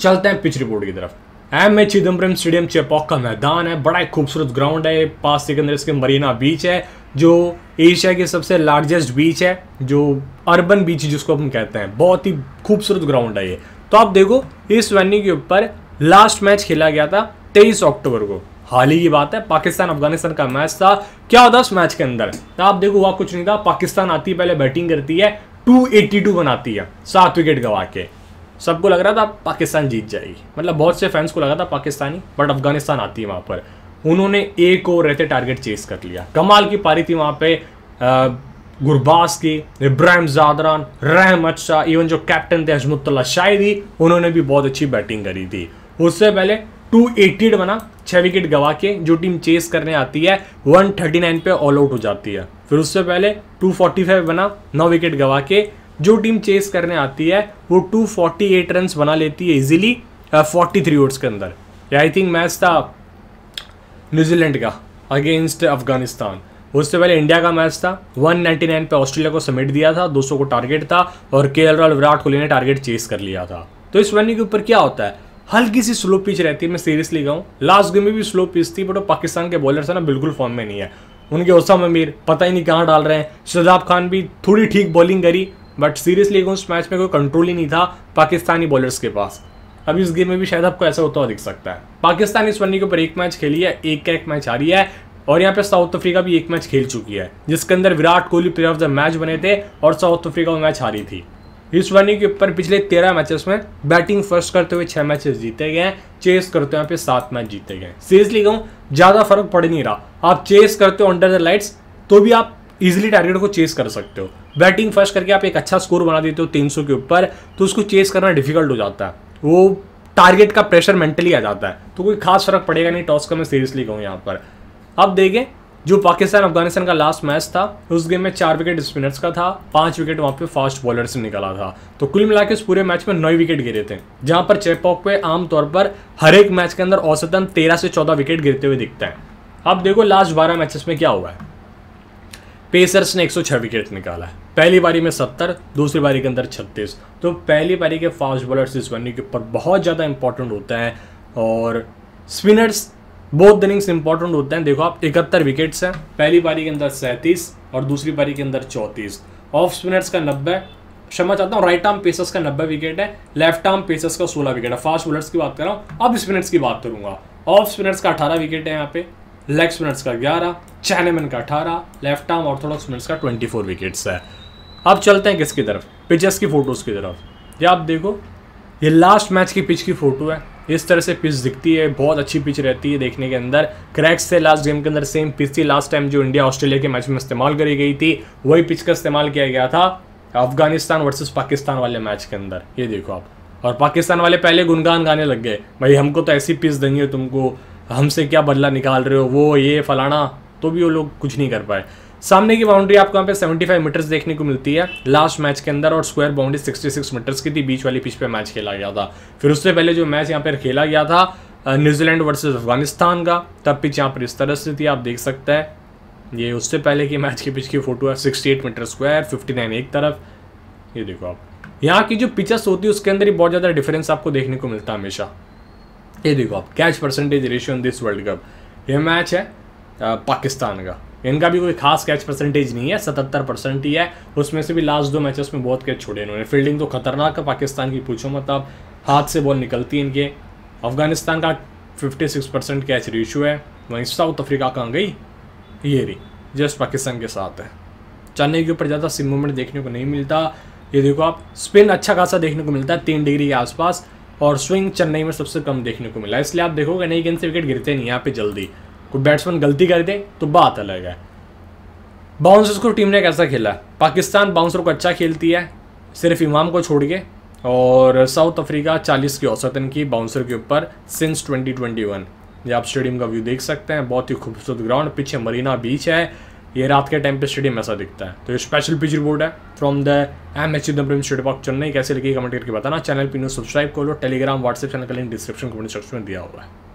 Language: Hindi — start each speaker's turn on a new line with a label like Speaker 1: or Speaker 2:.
Speaker 1: चलते हैं पिच रिपोर्ट की तरफ M A Chidambaram stadium Chepauk का मैदान है बड़ा ही खूबसूरत ग्राउंड है पास अंदर इसके मरीना बीच है जो एशिया के सबसे लार्जेस्ट बीच है जो अर्बन बीच जिसको हम कहते हैं बहुत ही खूबसूरत ग्राउंड है ये तो आप देखो इस वेन्यू के ऊपर लास्ट मैच खेला गया था तेईस अक्टूबर को हाल ही की बात है पाकिस्तान अफगानिस्तान का मैच था क्या होता उस मैच के अंदर तो आप देखो वहाँ कुछ नहीं था पाकिस्तान आती पहले बैटिंग करती है 282 बनाती है सात विकेट गवा के सबको लग रहा था पाकिस्तान जीत जाएगी मतलब बहुत से फैंस को लगा था पाकिस्तानी बट अफगानिस्तान आती है वहाँ पर उन्होंने एक और रहते टारगेट चेस कर लिया कमाल की पारी थी वहाँ पे गुरबास की इब्राहिम जादरान रहम अच्छा इवन जो कैप्टन थे हजमतुल्ला ही उन्होंने भी बहुत अच्छी बैटिंग करी थी उससे पहले टू एटी बना छः विकेट गवा के जो टीम चेस करने आती है 139 पे ऑल आउट हो जाती है फिर उससे पहले 245 बना नौ विकेट गवा के जो टीम चेस करने आती है वो 248 रन बना लेती है इजीली 43 ओवर्स के अंदर या आई थिंक मैच था न्यूजीलैंड का अगेंस्ट अफगानिस्तान उससे पहले इंडिया का मैच था 199 पे ऑस्ट्रेलिया को समेट दिया था 200 को टारगेट था और के और विराट कोहली ने टारगेट चेस कर लिया था तो इस वन के ऊपर क्या होता है हल्की सी स्लो पिच रहती है मैं सीरियसली कहूँ लास्ट गेम में भी स्लो पिच थी बट वो पाकिस्तान के बॉलर है ना बिल्कुल फॉर्म में नहीं है उनके ओसम अमीर पता ही नहीं कहाँ डाल रहे हैं शजाब खान भी थोड़ी ठीक बॉलिंग करी बट सीरियसली उस मैच में कोई कंट्रोल ही नहीं था पाकिस्तानी बॉलर्स के पास अभी इस गेम में भी शायद आपको ऐसा होता हुआ दिख सकता है पाकिस्तान इस वनडे के ऊपर एक मैच खेली है एक का एक मैच हारी है और यहाँ पे साउथ अफ्रीका भी एक मैच खेल चुकी है जिसके अंदर Virat Kohli player of the match बने थे और साउथ अफ्रीका वो मैच हारी थी इस वनडे के ऊपर पिछले तेरह मैचेस में बैटिंग फर्स्ट करते हुए छह मैचेस जीते गए चेस करते हुए यहाँ पे सात मैच जीते गए सीरियसली कहूँ ज़्यादा फर्क पड़ नहीं रहा आप चेस करते हो अंडर द लाइट्स तो भी आप ईजिली टारगेट को चेस कर सकते हो बैटिंग फर्स्ट करके आप एक अच्छा स्कोर बना देते हो तीन के ऊपर तो उसको चेस करना डिफिकल्ट हो जाता है वो टारगेट का प्रेशर मेंटली आ जाता है तो कोई खास फर्क पड़ेगा नहीं टॉस का मैं सीरियसली कहूँ यहाँ पर अब देखें जो पाकिस्तान अफगानिस्तान का लास्ट मैच था उस गेम में चार विकेट स्पिनर्स का था पांच विकेट वहाँ पे फास्ट बॉलर से निकला था तो कुल मिला के उस पूरे मैच में नौ विकेट गिरे थे जहाँ पर चेपॉक पे आमतौर पर हर एक मैच के अंदर औसतन तेरह से चौदह विकेट गिरते हुए दिखते हैं अब देखो लास्ट बारह मैचेस में क्या हुआ है पेसर्स ने 106 विकेट निकाला है पहली बारी में 70 दूसरी बारी के अंदर 36 तो पहली बारी के फास्ट बॉलर्स इस वन के ऊपर बहुत ज़्यादा इंपॉर्टेंट होते हैं और स्पिनर्स बहुत इनिंग्स इंपॉर्टेंट होते हैं देखो आप इकहत्तर विकेट्स हैं पहली बारी के अंदर सैंतीस और दूसरी बारी के अंदर चौंतीस ऑफ स्पिनर्स का नब्बे क्षमा चाहता हूँ राइट आर्म पेसर्स का नब्बे विकेट है लेफ्ट आर्म पेसर्स का सोलह विकेट है फास्ट बॉलर्स की बात कर रहा हूँ अब स्पिनर्स की बात करूंगा ऑफ स्पिनर्स का अठारह विकेट है यहाँ पे लेग स्पिनर्स का ग्यारह चैनमैन का अठारह लेफ्ट आर्म ऑर्थोडॉक्स स्पिनर्स का ट्वेंटी फोर विकेट्स है अब चलते हैं किसकी तरफ पिचेस की फ़ोटोज़ की तरफ ये आप देखो ये लास्ट मैच की पिच की फ़ोटो है इस तरह से पिच दिखती है बहुत अच्छी पिच रहती है देखने के अंदर क्रैक्स थे लास्ट गेम के अंदर सेम पिच थी लास्ट टाइम जो इंडिया ऑस्ट्रेलिया के मैच में इस्तेमाल करी गई थी वही पिच का इस्तेमाल किया गया था अफगानिस्तान वर्सेस पाकिस्तान वाले मैच के अंदर ये देखो आप और पाकिस्तान वाले पहले गुनगान गाने लग गए भाई हमको तो ऐसी पिच देंगे तुमको हमसे क्या बदला निकाल रहे हो वो ये फलाना तो भी वो लोग कुछ नहीं कर पाए सामने की बाउंड्री आपको यहाँ पे 75 मीटर्स देखने को मिलती है लास्ट मैच के अंदर और स्क्वायर बाउंड्री 66 मीटर्स की थी बीच वाली पिच पे मैच खेला गया था फिर उससे पहले जो मैच यहाँ पर खेला गया था न्यूजीलैंड वर्सेज अफगानिस्तान का तब पिच यहाँ पर इस तरह से थी आप देख सकते हैं ये उससे पहले की मैच के पिच की फोटो है सिक्सटी मीटर स्क्वायर फिफ्टी एक तरफ ये देखो आप यहाँ की जो पिचेस होती है उसके अंदर ही बहुत ज़्यादा डिफरेंस आपको देखने को मिलता है हमेशा ये देखो आप catch percentage ratio in this world cup ये मैच है पाकिस्तान का इनका भी कोई खास कैच परसेंटेज नहीं है सतहत्तर परसेंट ही है उसमें से भी लास्ट दो मैचेस में बहुत कैच छोड़े इन्होंने फील्डिंग तो खतरनाक है पाकिस्तान की पूछो मत आप हाथ से बॉल निकलती है इनके अफगानिस्तान का 56 परसेंट कैच रेशो है वहीं साउथ अफ्रीका कहाँ गई ये रही जस्ट पाकिस्तान के साथ है चेन्नई के ऊपर ज़्यादा सिम मूवमेंट देखने को नहीं मिलता ये देखो आप स्पिन अच्छा खासा देखने को मिलता है तीन डिग्री के आसपास और स्विंग चेन्नई में सबसे कम देखने को मिला इसलिए आप देखोगे नई गेंद से विकेट गिरते नहीं यहाँ पे जल्दी कोई बैट्समैन गलती कर दे तो बात अलग है बाउंसर्स को टीम ने कैसा खेला पाकिस्तान बाउंसर को अच्छा खेलती है सिर्फ इमाम को छोड़ के और साउथ अफ्रीका 40 की औसतन की बाउंसर के ऊपर सिंस 2021 ये आप स्टेडियम का व्यू देख सकते हैं बहुत ही खूबसूरत ग्राउंड पीछे मरीना बीच है ये रात के टाइम पे स्टेडियम ऐसा दिखता है तो ये स्पेशल पिच रिपोर्ट है from the M H Chidambaram stadium of Chennai कैसे लगी कमेंट करके बताना चैनल पर न्यूज सब्सक्राइब कर लो टेलीग्राम व्हाट्सएप चैनल का लिंक डिस्क्रिप्शन कमेंट सेक्शन में दिया हुआ है